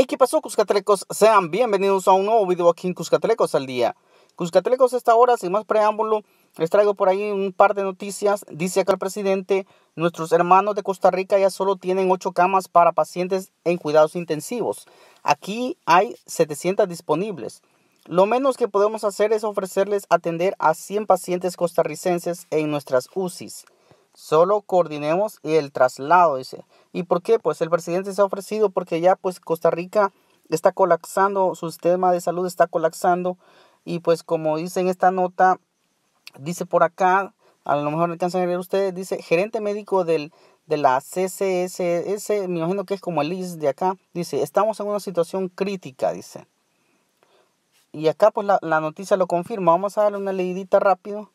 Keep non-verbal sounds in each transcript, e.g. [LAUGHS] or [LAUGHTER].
Hey, ¿qué pasó, Cuscatlecos? Sean bienvenidos a un nuevo video aquí en Cuscatlecos al día. Cuscatlecos, esta hora, sin más preámbulo, les traigo por ahí un par de noticias. Dice acá el presidente, nuestros hermanos de Costa Rica ya solo tienen 8 camas para pacientes en cuidados intensivos. Aquí hay 700 disponibles. Lo menos que podemos hacer es ofrecerles atender a 100 pacientes costarricenses en nuestras UCIs. Solo coordinemos el traslado, dice. ¿Y por qué? Pues el presidente se ha ofrecido porque ya pues Costa Rica está colapsando, su sistema de salud está colapsando y pues como dice en esta nota, dice por acá, a lo mejor alcanzan a leer ustedes, dice gerente médico de la CCSS, me imagino que es como el IS de acá, dice, estamos en una situación crítica, dice. Y acá pues la, la noticia lo confirma, vamos a darle una leidita rápido.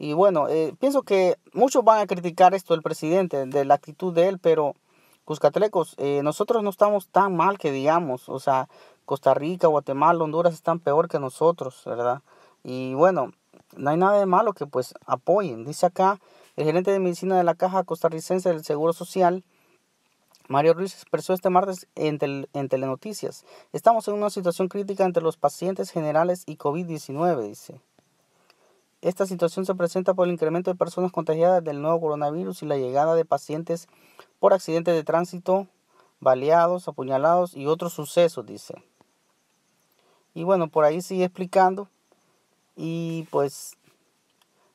Y bueno, eh, pienso que muchos van a criticar esto del presidente, de la actitud de él, pero Cuscatlecos, eh, nosotros no estamos tan mal que digamos, o sea, Costa Rica, Guatemala, Honduras están peor que nosotros, ¿verdad? Y bueno, no hay nada de malo que pues apoyen. Dice acá el gerente de medicina de la Caja Costarricense del Seguro Social, Mario Ruiz expresó este martes en, en Telenoticias. Estamos en una situación crítica entre los pacientes generales y COVID-19, dice. Esta situación se presenta por el incremento de personas contagiadas del nuevo coronavirus y la llegada de pacientes por accidentes de tránsito, baleados, apuñalados y otros sucesos, dice. Y bueno, por ahí sigue explicando. Y pues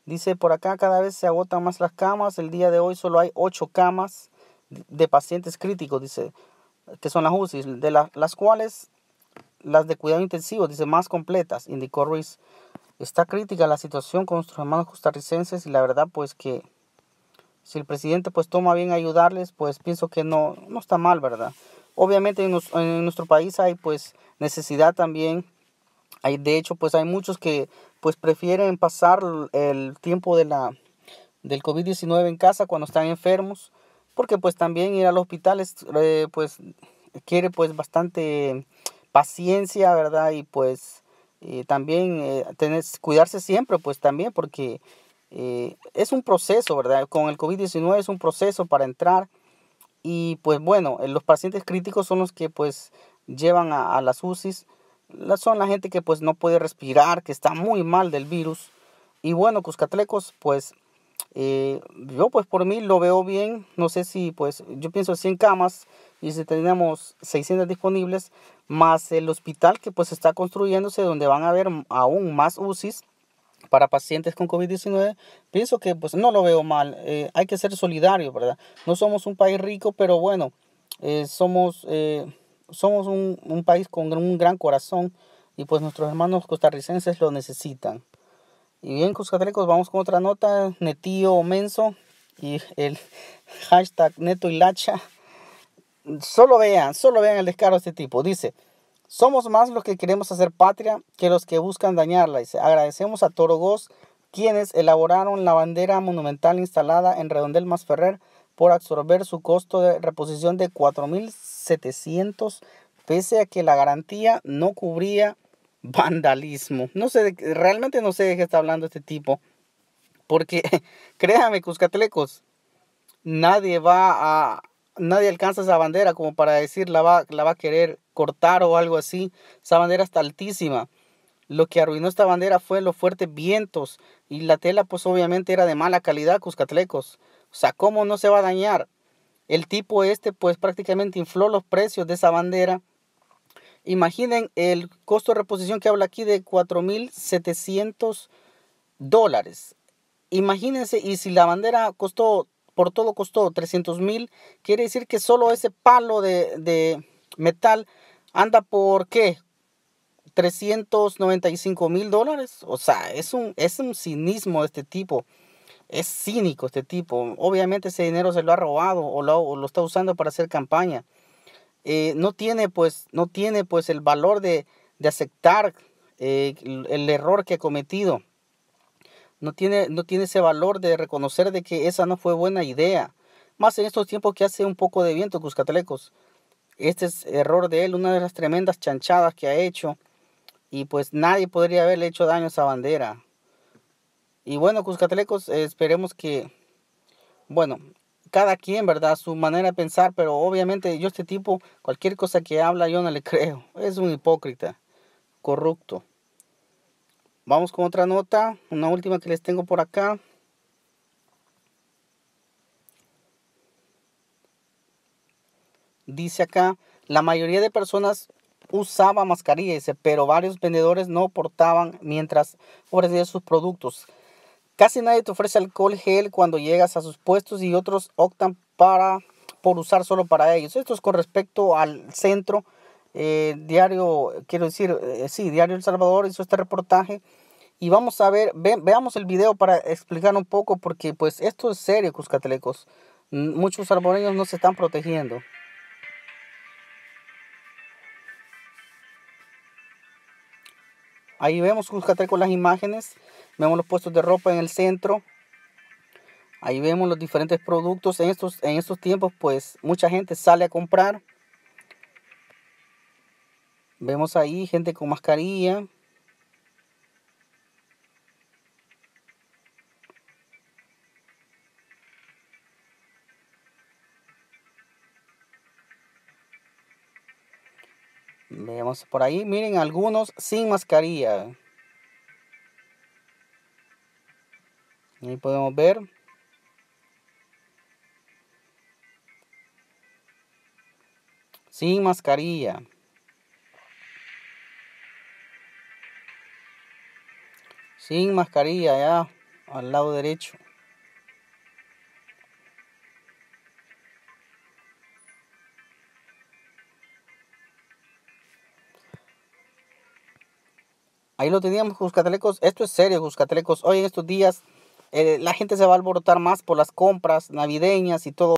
dice, por acá cada vez se agotan más las camas. El día de hoy solo hay ocho camas de pacientes críticos, dice, que son las UCI, de las cuales las de cuidado intensivo, dice, más completas, indicó Ruiz. Está crítica la situación con nuestros hermanos costarricenses y la verdad pues que si el presidente pues toma bien ayudarles, pues pienso que no, no está mal, ¿verdad? Obviamente en, nuestro país hay pues necesidad también, hay, de hecho pues hay muchos que pues prefieren pasar el tiempo de la, del COVID-19 en casa cuando están enfermos, porque pues también ir al hospital es, eh, pues quiere pues bastante paciencia, ¿verdad? Y pues eh, también eh, cuidarse siempre, pues también porque eh, es un proceso, ¿verdad? Con el COVID-19 es un proceso para entrar y pues bueno, los pacientes críticos son los que pues llevan a, las UCIs, son la gente que pues no puede respirar, que está muy mal del virus y bueno, Cuscatlecos pues eh, yo pues por mí lo veo bien, no sé si pues yo pienso 100 camas y si tenemos 600 disponibles, más el hospital que pues está construyéndose donde van a haber aún más UCIs para pacientes con COVID-19, pienso que pues no lo veo mal, eh, hay que ser solidario, ¿verdad? No somos un país rico, pero bueno, eh, somos, somos un, un país con un gran corazón y pues nuestros hermanos costarricenses lo necesitan. Y bien, Cuscatlecos, pues vamos con otra nota. Netío Menso y el hashtag Neto y Lacha. Solo vean, solo vean el descaro de este tipo. Dice, somos más los que queremos hacer patria que los que buscan dañarla. Dice, agradecemos a Toro quienes elaboraron la bandera monumental instalada en Redondel Masferrer por absorber su costo de reposición de 4.700, pese a que la garantía no cubría vandalismo. No sé, realmente no sé de qué está hablando este tipo. Porque, [LAUGHS] créame, Cuscatlecos, nadie va a. Nadie alcanza esa bandera como para decir la va, la va a querer cortar o algo así. Esa bandera está altísima. Lo que arruinó esta bandera fue los fuertes vientos y la tela pues obviamente era de mala calidad, Cuscatlecos. O sea, ¿cómo no se va a dañar? El tipo este pues prácticamente infló los precios de esa bandera Imaginen el costo de reposición que habla aquí de 4.700 dólares. Imagínense, y si la bandera costó, por todo costó 300.000, quiere decir que solo ese palo de, metal anda por qué? 395 mil dólares. O sea, es un, es un cinismo de este tipo. Es cínico este tipo. Obviamente ese dinero se lo ha robado o lo está usando para hacer campaña. Eh, no, tiene, pues, no tiene pues el valor de, aceptar eh, el, error que ha cometido. No tiene, no tiene ese valor de reconocer de que esa no fue buena idea. Más en estos tiempos que hace un poco de viento, Cuscatlecos. Este es error de él, una de las tremendas chanchadas que ha hecho. Y pues nadie podría haberle hecho daño a esa bandera. Y bueno, Cuscatlecos, esperemos que, bueno, cada quien, ¿verdad? Su manera de pensar, pero obviamente yo este tipo, cualquier cosa que habla, yo no le [LAUGHS] creo. Es un hipócrita, corrupto. Vamos con otra nota, una última que les tengo por acá. Dice acá, la mayoría de personas usaba mascarilla, pero varios vendedores no portaban mientras ofrecían sus productos. Casi nadie te ofrece alcohol gel cuando llegas a sus puestos y otros optan para, por usar solo para ellos. Esto es con respecto al centro eh, diario, quiero decir, eh, sí, Diario El Salvador hizo este reportaje y vamos a ver, veamos el video para explicar un poco porque pues esto es serio, Cuscatlecos. Muchos salvadoreños no se están protegiendo. Ahí vemos con las imágenes, vemos los puestos de ropa en el centro, ahí vemos los diferentes productos. En estos, en estos tiempos pues mucha gente sale a comprar. Vemos ahí gente con mascarilla, Veamos por ahí, miren algunos sin mascarilla. Ahí podemos ver. Sin mascarilla. Sin mascarilla ya al lado derecho. Ahí lo teníamos, juscatelecos, Esto es serio, Juscatelecos. Hoy en estos días eh, la gente se va a alborotar más por las compras navideñas y todo.